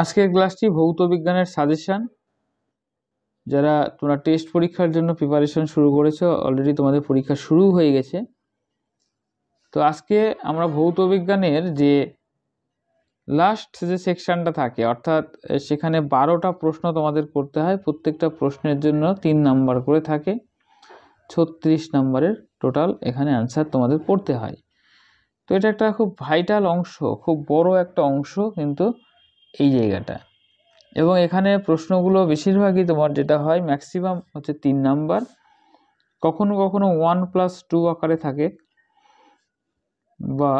আজকের ক্লাসটি ভৌত বিজ্ঞানের সাজেশান যারা তোমরা টেস্ট পরীক্ষার জন্য প্রিপারেশন শুরু করেছো অলরেডি তোমাদের পরীক্ষা শুরু হয়ে গেছে তো আজকে আমরা ভৌত বিজ্ঞানের যে লাস্ট যে সেকশানটা থাকে অর্থাৎ সেখানে বারোটা প্রশ্ন তোমাদের করতে হয় প্রত্যেকটা প্রশ্নের জন্য তিন নাম্বার করে থাকে ছত্রিশ নাম্বারের টোটাল এখানে অ্যান্সার তোমাদের পড়তে হয় তো এটা একটা খুব ভাইটাল অংশ খুব বড় একটা অংশ কিন্তু এই জায়গাটা এবং এখানে প্রশ্নগুলো বেশিরভাগই তোমার যেটা হয় ম্যাক্সিমাম হচ্ছে তিন নাম্বার কখনো কখনো ওয়ান প্লাস টু আকারে থাকে বা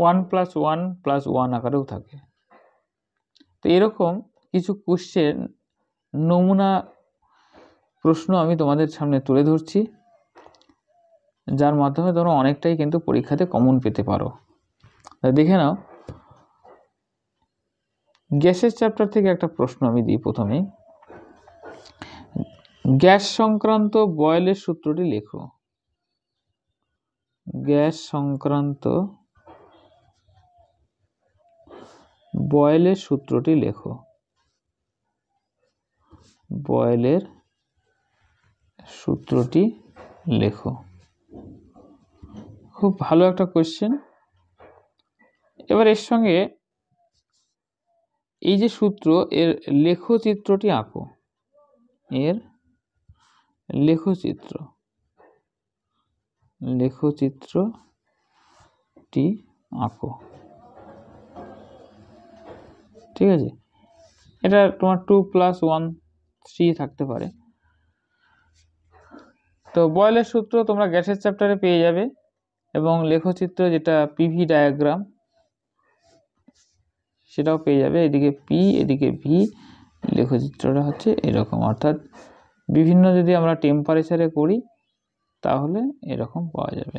one plus one plus one আকারেও থাকে তো এরকম কিছু কোশ্চেন নমুনা প্রশ্ন আমি তোমাদের সামনে তুলে ধরছি যার মাধ্যমে তোমরা অনেকটাই কিন্তু পরীক্ষাতে কমন পেতে পারো দেখে নাও গ্যাসের চ্যাপ্টার থেকে একটা প্রশ্ন আমি দিই প্রথমেই গ্যাস সংক্রান্ত বয়েলের সূত্রটি লেখো গ্যাস সংক্রান্ত বয়েলের সূত্রটি লেখো বয়েলের সূত্রটি লেখো খুব ভালো একটা কোয়েশ্চেন এবার এর সঙ্গে এই যে সূত্র এর লেখচিত্রটি আঁকো এর লেখচিত্র লেখচিত্রটি আঁকো ঠিক আছে এটা তোমার টু প্লাস ওয়ান থ্রি থাকতে পারে তো বয়লের সূত্র তোমরা গ্যাসের চ্যাপ্টারে পেয়ে যাবে এবং লেখচিত্র যেটা পিভি ডায়াগ্রাম সেটাও পেয়ে যাবে এদিকে পি এদিকে ভি লেখচিত্রটা হচ্ছে এরকম অর্থাৎ বিভিন্ন যদি আমরা টেম্পারেচারে করি তাহলে এরকম পাওয়া যাবে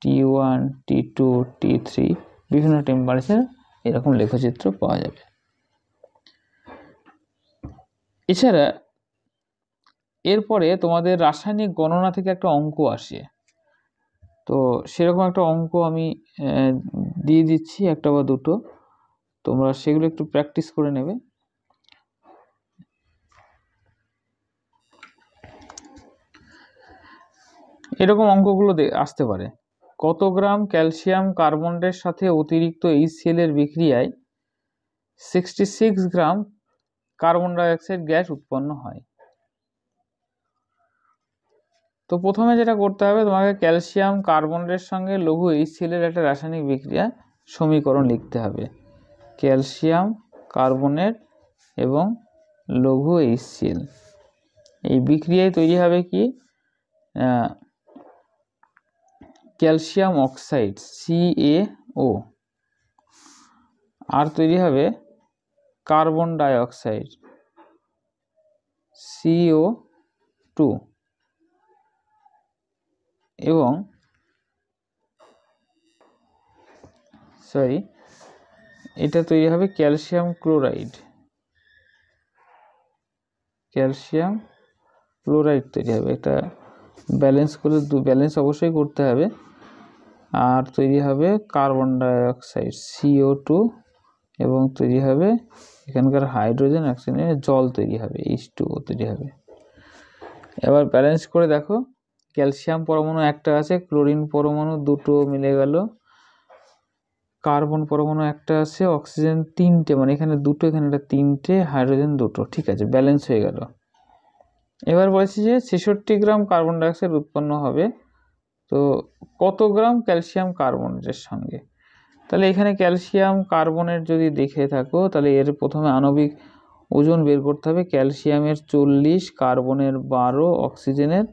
T one T two T three বিভিন্ন টেম্পারেচার এরকম লেখচিত্র পাওয়া যাবে এছাড়া এরপরে তোমাদের রাসায়নিক গণনা থেকে একটা অঙ্ক আসে তো সেরকম একটা অঙ্ক আমি দিয়ে দিচ্ছি একটা বা দুটো তোমরা সেগুলো একটু প্র্যাকটিস করে নেবে এরকম অঙ্কগুলো আসতে পারে কত গ্রাম ক্যালসিয়াম কার্বনের সাথে অতিরিক্ত এইচসিএল এর বিক্রিয়ায় sixty six gram carbon dioxide gas উৎপন্ন হয় তো প্রথমে যেটা করতে হবে তোমাকে ক্যালসিয়াম কার্বনের সঙ্গে লঘু এইচসিএল এর একটা রাসায়নিক বিক্রিয়া সমীকরণ লিখতে হবে ক্যালসিয়াম কার্বনেট এবং লঘু এইচসিএল এই বিক্রিয়ায় তৈরি হবে কি ক্যালসিয়াম অক্সাইড সিএও আর তৈরি হবে কার্বন ডাইঅক্সাইড সিও টু এবং সরি এটা তৈরি হবে ক্যালসিয়াম ক্লোরাইড ক্যালসিয়াম ক্লোরাইড তৈরি হবে এটা ব্যালেন্স করে দু ব্যালেন্স অবশ্যই করতে হবে আর তৈরি হবে কার্বন ডাইঅক্সাইড সিও টু এবং তৈরি হবে এখানকার হাইড্রোজেন অক্সিজেন জল তৈরি হবে এইচ টু তৈরি হবে এবার ব্যালেন্স করে দেখো ক্যালসিয়াম পরমাণু একটা আছে ক্লোরিন পরমাণু দুটো মিলে গেল কার্বন পরমাণু একটা আছে অক্সিজেন তিনটে মানে এখানে দুটো এখানে একটা তিনটে হাইড্রোজেন দুটো ঠিক আছে ব্যালেন্স হয়ে গেল এবার বলেছি যে ছেষট্টি গ্রাম কার্বন ডাইঅক্সাইড উৎপন্ন হবে তো কত গ্রাম ক্যালসিয়াম কার্বনেটের সঙ্গে তাহলে এখানে ক্যালসিয়াম কার্বনেট যদি দেখে থাকো তাহলে এর প্রথমে আণবিক ওজন বের করতে হবে ক্যালসিয়ামের চল্লিশ কার্বনের বারো অক্সিজেনের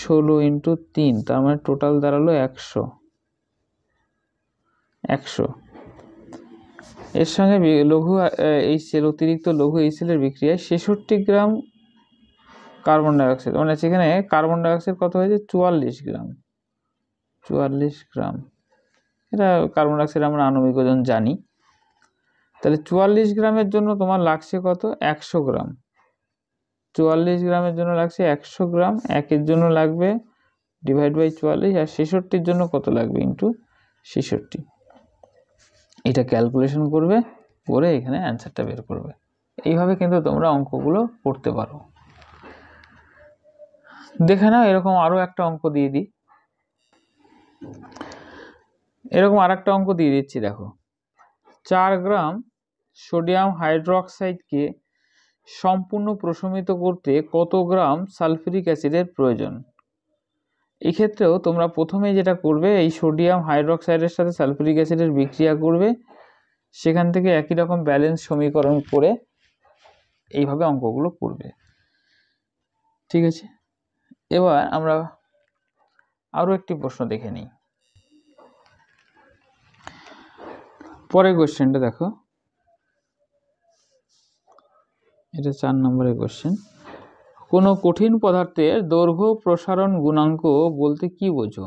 ষোলো ইন্টু তিন তার মানে টোটাল দাঁড়ালো একশো একশো এর সঙ্গে লঘু এই সেল অতিরিক্ত লঘু এই সেলের বিক্রিয়ায় ছেষট্টি গ্রাম কার্বন ডাইঅক্সাইড মানে সেখানে কার্বন ডাইঅক্সাইড কত হয়েছে চুয়াল্লিশ গ্রাম চুয়াল্লিশ গ্রাম এটা কার্বন ডাইঅক্সাইড আমরা আণবিক ওজন জানি তাহলে চুয়াল্লিশ গ্রামের জন্য তোমার লাগছে কত একশো গ্রাম চুয়াল্লিশ গ্রামের জন্য লাগছে একশো গ্রাম একের জন্য লাগবে ডিভাইড বাই চুয়াল্লিশ আর ছেষট্টির জন্য কত লাগবে ইন্টু ছেষট্টি এটা ক্যালকুলেশন করবে করে এখানে অ্যান্সারটা বের করবে এইভাবে কিন্তু তোমরা অঙ্কগুলো পড়তে পারো দেখে নাও এরকম আরও একটা অঙ্ক দিয়ে দিই এরকম আর একটা অঙ্ক দিয়ে দিচ্ছি দেখো চার গ্রাম সোডিয়াম হাইড্রোক্সাইডকে সম্পূর্ণ প্রশমিত করতে কত গ্রাম সালফিরিক অ্যাসিডের প্রয়োজন এক্ষেত্রেও তোমরা প্রথমে যেটা করবে এই সোডিয়াম হাইড্রক্সাইডের সাথে সালফিউরিক অ্যাসিডের বিক্রিয়া করবে সেখান থেকে একই রকম ব্যালেন্স সমীকরণ করে এইভাবে অঙ্কগুলো করবে ঠিক আছে এবার আমরা আরও একটি প্রশ্ন দেখে নিই পরের কোশ্চেনটা দেখো এটা চার নম্বরের কোশ্চেন কোনো কঠিন পদার্থের দৈর্ঘ্য প্রসারণ গুণাঙ্ক বলতে কি বোঝো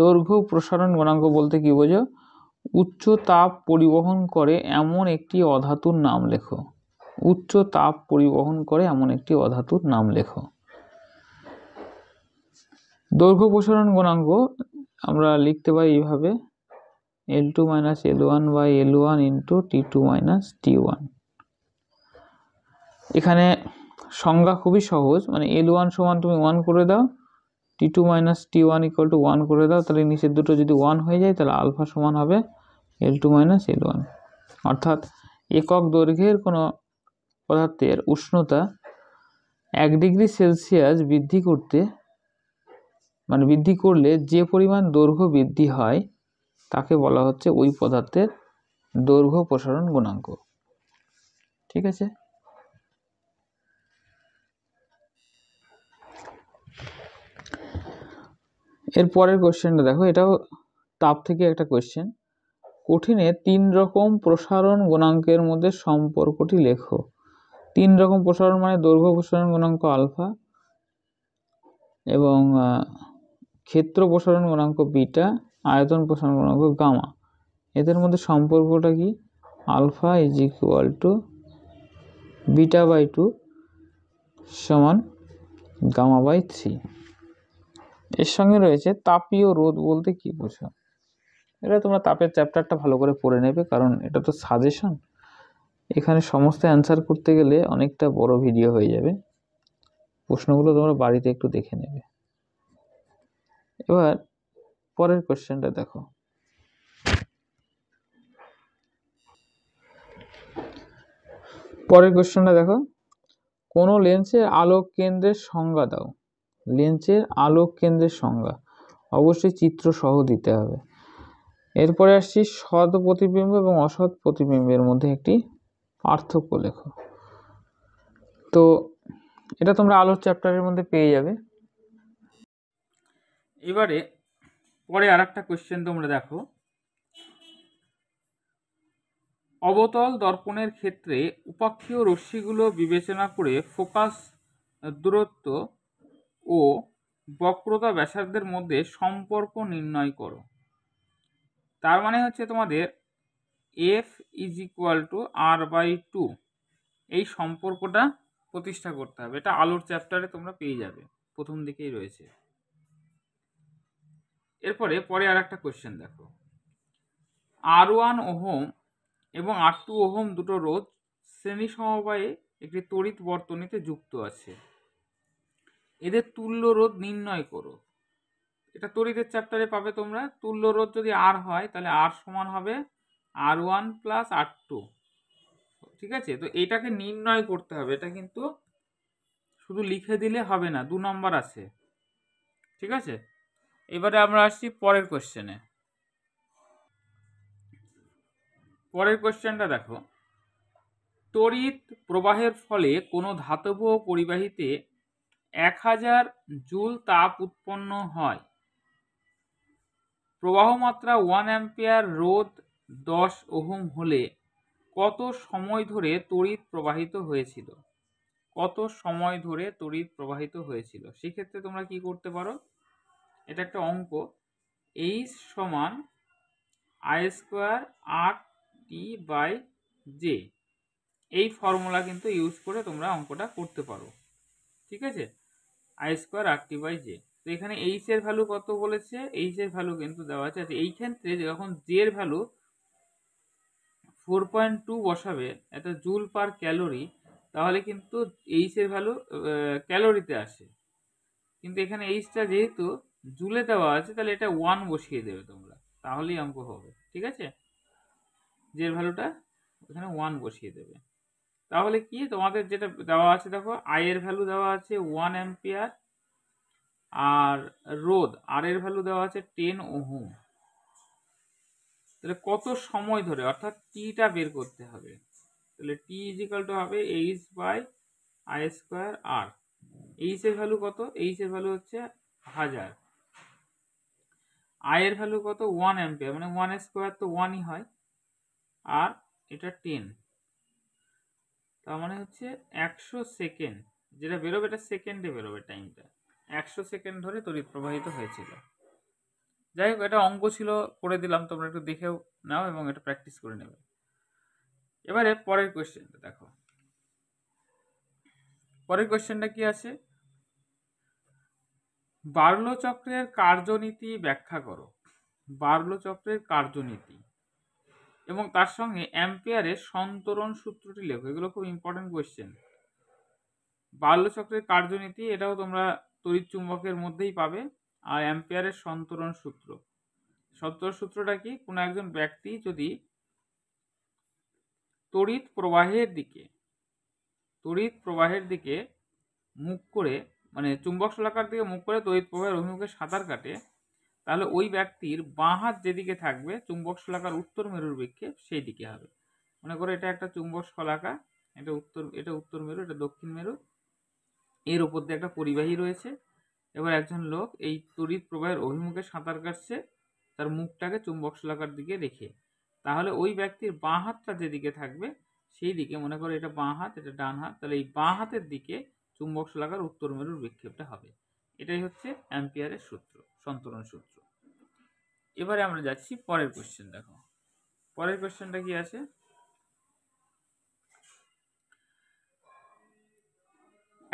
দৈর্ঘ্য প্রসারণ গুণাঙ্ক বলতে কি বোঝো উচ্চ তাপ পরিবহন করে এমন একটি অধাতুর নাম লেখো উচ্চ তাপ পরিবহন করে এমন একটি অধাতুর নাম লেখো দৈর্ঘ্য প্রসারণ গুণাঙ্ক আমরা লিখতে পারি এইভাবে L two minus L one by L one into T two minus T one এখানে সংজ্ঞা খুবই সহজ মানে এল ওয়ান সমান তুমি ওয়ান করে দাও T two minus T one equal to one করে দাও তাহলে নিচের দুটো যদি ওয়ান হয়ে যায় তাহলে আলফা সমান হবে L two minus L one অর্থাৎ একক দৈর্ঘ্যের কোনো পদার্থের উষ্ণতা এক ডিগ্রি সেলসিয়াস বৃদ্ধি করতে মানে বৃদ্ধি করলে যে পরিমাণ দৈর্ঘ্য বৃদ্ধি হয় তাকে বলা হচ্ছে ওই পদার্থের দৈর্ঘ্য প্রসারণ গুণাঙ্ক ঠিক আছে এর পরের কোশ্চেনটা দেখো এটাও তাপ থেকে একটা কোশ্চেন কঠিনে তিন রকম প্রসারণ গুণাঙ্কের মধ্যে সম্পর্কটি লেখো তিন রকম প্রসারণ মানে দৈর্ঘ্য প্রসারণ গুণাঙ্ক আলফা এবং ক্ষেত্র প্রসারণ গুণাঙ্ক বিটা আয়তন প্রসারণ গুণাঙ্ক গামা এদের মধ্যে সম্পর্কটা কি alpha is equal to beta by two সমান গামা বাই থ্রি এর সঙ্গে রয়েছে তাপীয় রোধ বলতে কী বোঝো এটা তোমরা তাপের চ্যাপ্টারটা ভালো করে পড়ে নেবে কারণ এটা তো সাজেশন এখানে সমস্ত অ্যান্সার করতে গেলে অনেকটা বড় ভিডিও হয়ে যাবে প্রশ্নগুলো তোমরা বাড়িতে একটু দেখে নেবে এবার পরের কোশ্চেনটা দেখো পরের কোশ্চেনটা দেখো কোনো লেন্সের আলোক কেন্দ্রের সংজ্ঞা দাও লেন্সের আলোক কেন্দ্রের সংজ্ঞা অবশ্যই চিত্র সহ দিতে হবে এরপরে আসছি সৎ প্রতিবিম্ব এবং অসৎ প্রতিবিম্বের মধ্যে একটি পার্থক্য লেখ তো এটা তোমরা আলোর চ্যাপ্টারের মধ্যে পেয়ে যাবে এবারে পরে আর একটা কোয়েশ্চেন তোমরা দেখো অবতল দর্পণের ক্ষেত্রে উপাক্ষীয় রশ্মিগুলো বিবেচনা করে ফোকাস দূরত্ব ও বক্রতা ব্যাসার্ধের মধ্যে সম্পর্ক নির্ণয় করো তার মানে হচ্ছে তোমাদের F is equal to R by two এই সম্পর্কটা প্রতিষ্ঠা করতে হবে এটা আলোর চ্যাপ্টারে তোমরা পেয়ে যাবে প্রথম দিকেই রয়েছে এরপরে পরে আর একটা কোয়েশ্চেন দেখো আর ওয়ান ওহোম এবং আর টু ওহোম দুটো রোধ শ্রেণী সমবায়ে একটি তড়িৎ বর্তনীতে যুক্ত আছে এদের তুল্য রোধ নির্ণয় করো এটা তড়িতের চ্যাপ্টারে পাবে তোমরা তুল্য রোধ যদি আর হয় তাহলে আর সমান হবে R one plus R two ঠিক আছে তো এটাকে নির্ণয় করতে হবে এটা কিন্তু শুধু লিখে দিলে হবে না দু নম্বর আছে ঠিক আছে এবারে আমরা আসছি পরের কোশ্চেনে পরের কোশ্চেনটা দেখো তড়িৎ প্রবাহের ফলে কোনো ধাতব পরিবাহিতে এক হাজার জুল তাপ উৎপন্ন হয় প্রবাহমাত্রা ওয়ান অ্যাম্পিয়ার রোদ দশ ওহম হলে কত সময় ধরে তড়িৎ প্রবাহিত হয়েছিল কত সময় ধরে তড়িৎ প্রবাহিত হয়েছিল সেক্ষেত্রে তোমরা কি করতে পারো এটা একটা অঙ্ক এই সমান I square R T by J এই ফর্মুলা কিন্তু ইউজ করে তোমরা অঙ্কটা করতে পারো ঠিক আছে I square R by J তো এখানে এইচের ভ্যালু কত বলেছে এইচ এর ভ্যালু কিন্তু দেওয়া আছে আচ্ছা, এইখান থেকে যখন জে এর ভ্যালু ফোর পয়েন্ট টু বসাবে এটা জুল পার ক্যালোরি তাহলে কিন্তু এইচের ভ্যালু ক্যালোরিতে আসে কিন্তু এখানে এইচটা যেহেতু জুলে দেওয়া আছে তাহলে এটা ওয়ান বসিয়ে দেবে তোমরা তাহলেই অঙ্ক হবে ঠিক আছে জের ভ্যালুটা এখানে ওয়ান বসিয়ে দেবে তাহলে কি তোমাদের যেটা দেওয়া আছে দেখো আয়ের ভ্যালু দেওয়া আছে ওয়ান অ্যাম্পিয়ার আর রোদ আর এর ভ্যালু দেওয়া আছে টেন ওহুম তাহলে কত সময় ধরে অর্থাৎ টিটা বের করতে হবে তাহলে টি ইজিক্যাল টু হবে H by I square R H এর ভ্যালু কত এইচ এর ভ্যালু হচ্ছে হাজার আই এর ভ্যালু কত ওয়ান অ্যাম্পিয়ার মানে ওয়ান স্কোয়ার তো ওয়ানই হয় আর এটা টেন তার মানে হচ্ছে একশো সেকেন্ড যেটা বেরোবে এটা সেকেন্ডে বেরোবে টাইমটা একশো সেকেন্ড ধরে তড়িৎ প্রবাহিত হয়েছিল যাই হোক এটা অঙ্ক ছিল করে দিলাম তোমরা একটু দেখেও নাও এবং এটা প্র্যাকটিস করে নেবে এবারে পরের কোয়েশ্চেনটা দেখো পরের কোয়েশ্চেনটা কি আছে বার্লো চক্রের কার্যনীতি ব্যাখ্যা করো বার্লো চক্রের কার্যনীতি এবং তার সঙ্গে অ্যাম্পিয়ারের সন্তরণ সূত্রটি লেখো এগুলো খুব ইম্পর্টেন্ট কোয়েশ্চেন বাল্যচক্রের কার্যনীতি এটাও তোমরা তড়িৎ চুম্বকের মধ্যেই পাবে আর অ্যাম্পিয়ারের সন্তরণ সূত্র সন্তরণ সূত্রটা কি কোনো একজন ব্যক্তি যদি তড়িৎ প্রবাহের দিকে তড়িৎ প্রবাহের দিকে মুখ করে মানে চুম্বক শলাকার দিকে মুখ করে তড়িৎ প্রবাহের অভিমুখে সাঁতার কাটে তাহলে ওই ব্যক্তির বাঁ হাত যেদিকে থাকবে চুম্বক শলাকার উত্তর মেরুর বিক্ষেপ সেই দিকে হবে মনে করো এটা একটা চুম্বক শলাকা এটা উত্তর এটা উত্তর মেরু এটা দক্ষিণ মেরু এর উপর দিয়ে একটা পরিবাহী রয়েছে এবার একজন লোক এই তড়িৎ প্রবাহের অভিমুখে সাঁতার কাটছে তার মুখটাকে চুম্বক শলাকার দিকে রেখে তাহলে ওই ব্যক্তির বাঁ হাতটা যেদিকে থাকবে সেই দিকে মনে করো এটা বাঁ হাত এটা ডান হাত তাহলে এই বাঁ হাতের দিকে চুম্বক শলাকার উত্তর মেরুর বিক্ষেপটা হবে এটাই হচ্ছে অ্যাম্পিয়ারের সূত্র সন্তরণ সূত্র এবারে আমরা যাচ্ছি পরের কোশ্চেন দেখো পরের কোশ্চেনটা কি আছে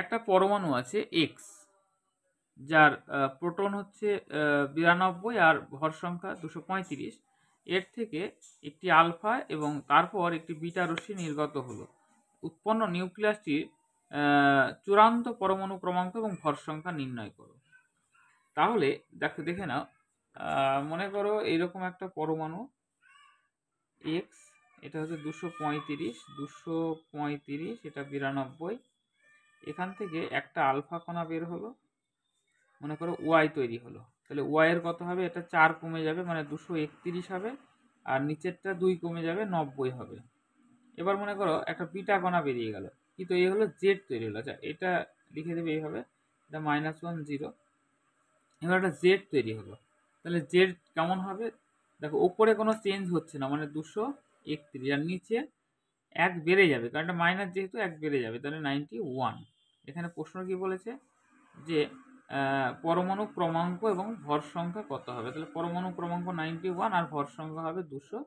একটা পরমাণু আছে এক্স যার প্রোটন হচ্ছে বিরানব্বই আর ভর সংখ্যা দুশো পঁয়ত্রিশ এর থেকে একটি আলফা এবং তারপর একটি বিটা রশ্মি নির্গত হলো উৎপন্ন নিউক্লিয়াসটির চূড়ান্ত পরমাণু ক্রমাঙ্ক এবং ভর সংখ্যা নির্ণয় করো তাহলে দেখো দেখে নাও মনে করো এইরকম একটা পরমাণু এক্স এটা হচ্ছে দুশো পঁয়ত্রিশ দুশো পঁয়ত্রিশ এটা বিরানব্বই এখান থেকে একটা আলফা কণা বের হলো মনে করো ওয়াই তৈরি হলো তাহলে ওয়াইয়ের কত হবে এটা চার কমে যাবে মানে দুশো একত্রিশ হবে আর নিচেরটা দুই কমে যাবে নব্বই হবে এবার মনে করো একটা পিটা কণা বেরিয়ে গেল কি তৈরি হলো জেড তৈরি হলো আচ্ছা এটা লিখে দেবে এইভাবে এটা মাইনাস ওয়ান জিরো এবার একটা জেড তৈরি হলো তাহলে জেড কেমন হবে দেখো ওপরে কোনো চেঞ্জ হচ্ছে না মানে দুশো একত্রিশ আর নিচে এক বেড়ে যাবে কারণ এটা মাইনাস যেহেতু এক বেড়ে যাবে তাহলে নাইনটি ওয়ান এখানে প্রশ্ন কি বলেছে যে পরমাণু ক্রমাঙ্ক এবং ভর সংখ্যা কত হবে তাহলে পরমাণু ক্রমাঙ্ক নাইনটি ওয়ান আর ভর সংখ্যা হবে দুশো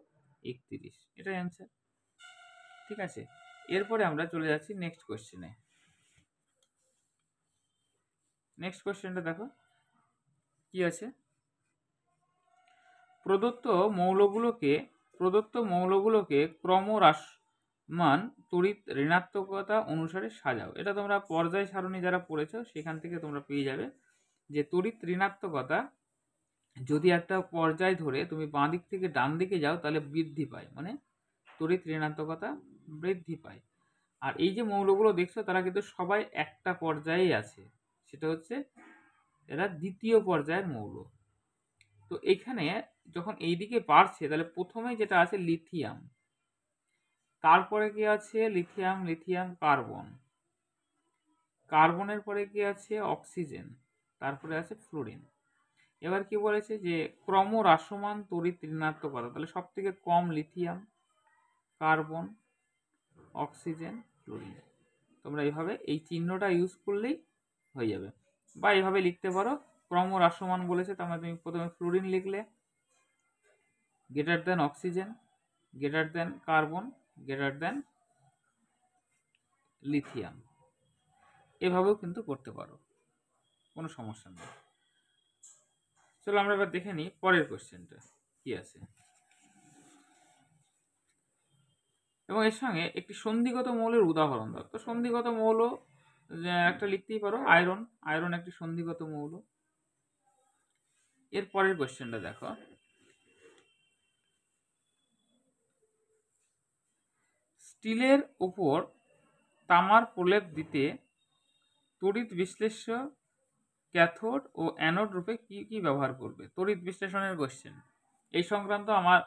একত্রিশ এটাই অ্যান্সার ঠিক আছে এরপরে আমরা চলে যাচ্ছি নেক্সট কোয়েশ্চেনে নেক্সট কোয়েশ্চেনটা দেখো কি আছে প্রদত্ত মৌলগুলোকে প্রদত্ত মৌলগুলোকে ক্রমহ্রাসমান তড়িৎ ঋণাত্মকতা অনুসারে সাজাও এটা তোমরা পর্যায় সারণী যারা পড়েছ সেখান থেকে তোমরা পেয়ে যাবে যে তড়িৎ ঋণাত্মকতা যদি একটা পর্যায় ধরে তুমি বাঁ দিক থেকে ডান দিকে যাও তাহলে বৃদ্ধি পায় মানে তড়িৎ ঋণাত্মকতা বৃদ্ধি পায় আর এই যে মৌলগুলো দেখছো তারা কিন্তু সবাই একটা পর্যায়েই আছে সেটা হচ্ছে এরা দ্বিতীয় পর্যায়ের মৌল তো এখানে যখন এই দিকে বাড়ছে তাহলে প্রথমেই যেটা আছে লিথিয়াম তারপরে কি আছে লিথিয়াম লিথিয়াম কার্বন কার্বনের পরে কি আছে অক্সিজেন তারপরে আছে ফ্লোরিন এবার কি বলেছে যে ক্রমহ্রাসমান তড়িৎ করা তাহলে সব থেকে কম লিথিয়াম কার্বন অক্সিজেন ফ্লোরিন তোমরা এইভাবে এই চিহ্নটা ইউজ করলেই হয়ে যাবে বা এইভাবে লিখতে পারো ক্রমহ্রাসমান বলেছে তার মানে তুমি প্রথমে ফ্লোরিন লিখলে greater than oxygen greater than carbon greater than lithium এভাবেও কিন্তু করতে পারো কোনো সমস্যা নেই চলো আমরা এবার দেখে নিই পরের কোশ্চেনটা কি আছে এবং এর সঙ্গে একটি সন্ধিগত মৌলের উদাহরণ দাও তো সন্ধিগত মৌল একটা লিখতেই পারো আয়রন আয়রন একটি সন্ধিগত মৌল এর পরের কোশ্চেনটা দেখো স্টিলের উপর তামার প্রলেপ দিতে তড়িৎ বিশ্লেষ্য ক্যাথোড ও অ্যানোড রূপে কী কী ব্যবহার করবে তড়িৎ বিশ্লেষণের কোশ্চেন এই সংক্রান্ত আমার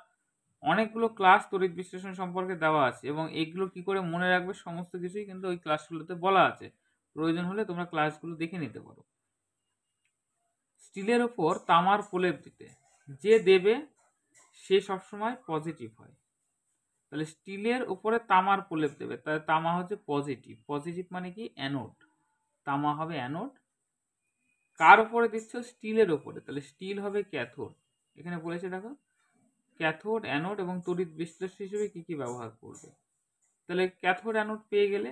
অনেকগুলো ক্লাস তড়িৎ বিশ্লেষণ সম্পর্কে দেওয়া আছে এবং এগুলো কি করে মনে রাখবে সমস্ত কিছুই কিন্তু ওই ক্লাসগুলোতে বলা আছে প্রয়োজন হলে তোমরা ক্লাসগুলো দেখে নিতে পারো স্টিলের ওপর তামার প্রলেপ দিতে যে দেবে সে সবসময় পজিটিভ হয় তাহলে স্টিলের উপরে তামার প্রলেপ দেবে তাহলে তামা হচ্ছে পজিটিভ পজিটিভ মানে কি অ্যানোড তামা হবে অ্যানোড কার উপরে দিচ্ছ স্টিলের ওপরে তাহলে স্টিল হবে ক্যাথোড এখানে বলেছে দেখো ক্যাথোড অ্যানোড এবং তড়িৎ বিশ্লেষ হিসেবে কি কি ব্যবহার করবে তাহলে ক্যাথোড অ্যানোড পেয়ে গেলে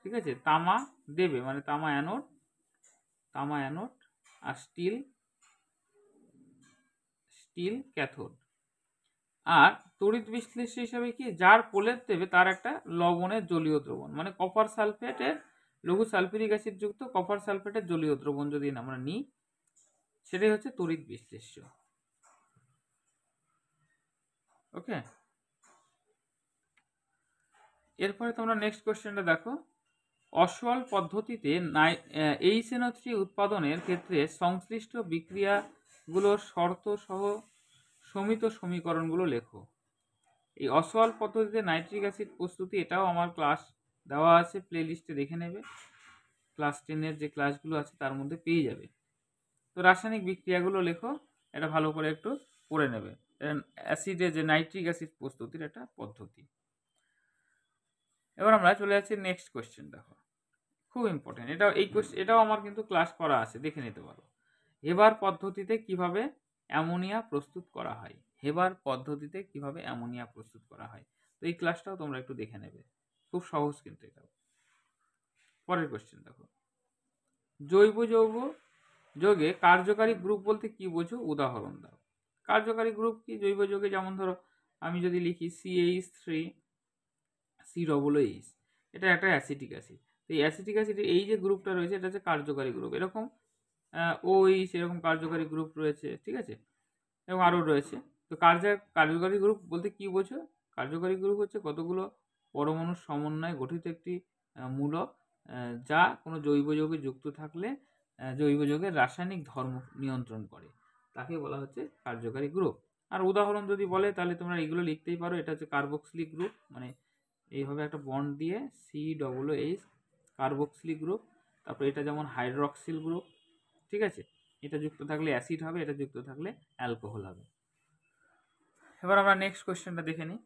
ঠিক আছে তামা দেবে মানে তামা অ্যানোড তামা অ্যানোড আর স্টিল স্টিল ক্যাথোড আর তড়িৎ বিশ্লেষী হিসাবে কি যার প্রলেপ দেবে তার একটা লবণের জলীয় দ্রবণ মানে কপার সালফেটের লঘু সালফেরিক অ্যাসিড যুক্ত কপার সালফেটের জলীয় দ্রবণ যদি আমরা নিই সেটাই হচ্ছে তড়িৎ বিশ্লেষ্য ওকে এরপরে তোমরা নেক্সট কোয়েশ্চেনটা দেখো অসল পদ্ধতিতে নাই এইচএনও থ্রি উৎপাদনের ক্ষেত্রে সংশ্লিষ্ট বিক্রিয়াগুলোর শর্ত সহ সমিত সমীকরণগুলো লেখো এই অসল পদ্ধতিতে নাইট্রিক অ্যাসিড প্রস্তুতি এটাও আমার ক্লাস দেওয়া আছে প্লেলিস্টে দেখে নেবে ক্লাস টেনের যে ক্লাসগুলো আছে তার মধ্যে পেয়ে যাবে তো রাসায়নিক বিক্রিয়াগুলো লেখো এটা ভালো করে একটু পড়ে নেবে অ্যাসিডে যে নাইট্রিক অ্যাসিড প্রস্তুতির একটা পদ্ধতি এবার আমরা চলে যাচ্ছি নেক্সট কোয়েশ্চেন দেখো খুব ইম্পর্টেন্ট এটাও এই কোয়েশ্চেন এটাও আমার কিন্তু ক্লাস করা আছে দেখে নিতে পারো এবার পদ্ধতিতে কিভাবে অ্যামোনিয়া প্রস্তুত করা হয় হেবার পদ্ধতিতে কিভাবে অ্যামোনিয়া প্রস্তুত করা হয় তো এই ক্লাসটাও তোমরা একটু দেখে নেবে খুব সহজ কিন্তু এটাও পরের কোশ্চেন দেখো জৈব যৌগ যোগে কার্যকারী গ্রুপ বলতে কি বোঝো উদাহরণ দাও কার্যকারী গ্রুপ কি জৈব যোগে যেমন ধরো আমি যদি লিখি CH three C double H এটা একটা অ্যাসিটিক অ্যাসিড তো এই অ্যাসিটিক অ্যাসিডের এই যে গ্রুপটা রয়েছে এটা হচ্ছে কার্যকারী গ্রুপ এরকম ওইস এরকম কার্যকারী গ্রুপ রয়েছে ঠিক আছে এবং আরও রয়েছে তো কার্যের কার্যকারী গ্রুপ বলতে কী বোঝো কার্যকারী গ্রুপ হচ্ছে কতগুলো পরমাণুর সমন্বয়ে গঠিত একটি মূলক যা কোনো জৈব যোগে যুক্ত থাকলে জৈব যোগের রাসায়নিক ধর্ম নিয়ন্ত্রণ করে তাকে বলা হচ্ছে কার্যকারী গ্রুপ আর উদাহরণ যদি বলে তাহলে তোমরা এগুলো লিখতেই পারো এটা হচ্ছে কার্বক্সিলি গ্রুপ মানে এইভাবে একটা বন্ড দিয়ে C double H carboxylic group তারপর এটা যেমন হাইড্রক্সিল গ্রুপ ঠিক আছে এটা যুক্ত থাকলে অ্যাসিড হবে এটা যুক্ত থাকলে অ্যালকোহল হবে এবার আমরা নেক্সট কোয়েশ্চেনটা দেখে নিই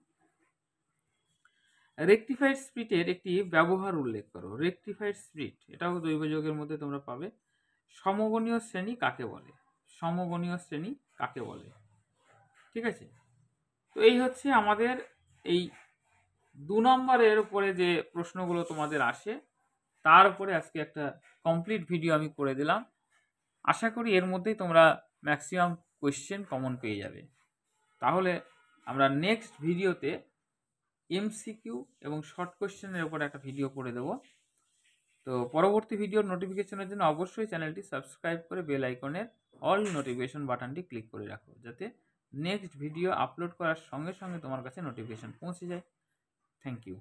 রেকটিফাইড স্পিডের একটি ব্যবহার উল্লেখ করো রেকটিফাইড স্পিড এটাও দৈবযোগের মধ্যে তোমরা পাবে সমগণীয় শ্রেণী কাকে বলে সমগণীয় শ্রেণী কাকে বলে ঠিক আছে তো এই হচ্ছে আমাদের এই দু নম্বরের উপরে যে প্রশ্নগুলো তোমাদের আসে তার উপরে আজকে একটা কমপ্লিট ভিডিও আমি করে দিলাম আশা করি এর মধ্যেই তোমরা ম্যাক্সিমাম কোয়েশ্চেন কমন পেয়ে যাবে তাহলে আমরা নেক্সট ভিডিওতে এমসিকিউ এবং শর্ট কোয়েশ্চেনের ওপর একটা ভিডিও করে দেব তো পরবর্তী ভিডিওর নোটিফিকেশনের জন্য অবশ্যই চ্যানেলটি সাবস্ক্রাইব করে বেল আইকনের অল নোটিফিকেশন বাটনটি ক্লিক করে রাখো যাতে নেক্সট ভিডিও আপলোড করার সঙ্গে সঙ্গে তোমার কাছে নোটিফিকেশন পৌঁছে যায় থ্যাংক ইউ